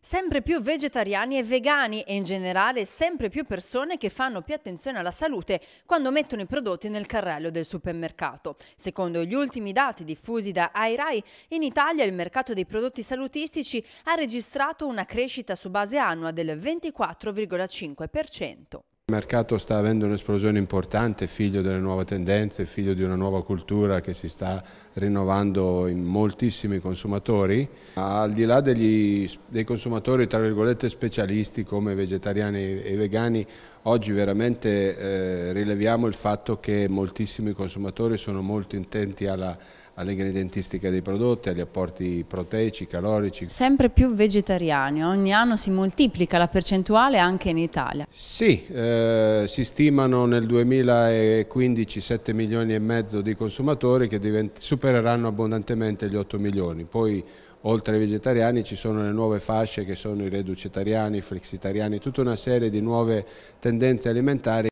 Sempre più vegetariani e vegani e in generale sempre più persone che fanno più attenzione alla salute quando mettono i prodotti nel carrello del supermercato. Secondo gli ultimi dati diffusi da AIRAI, in Italia il mercato dei prodotti salutistici ha registrato una crescita su base annua del 24,5%. Il mercato sta avendo un'esplosione importante, figlio delle nuove tendenze, figlio di una nuova cultura che si sta rinnovando in moltissimi consumatori. Al di là degli, dei consumatori tra virgolette specialisti come vegetariani e vegani, oggi veramente eh, rileviamo il fatto che moltissimi consumatori sono molto intenti alla all'ingredienza dentistica dei prodotti, agli apporti proteici, calorici. Sempre più vegetariani, ogni anno si moltiplica la percentuale anche in Italia. Sì, eh, si stimano nel 2015 7 milioni e mezzo di consumatori che supereranno abbondantemente gli 8 milioni. Poi oltre ai vegetariani ci sono le nuove fasce che sono i reducetariani, i flexitariani, tutta una serie di nuove tendenze alimentari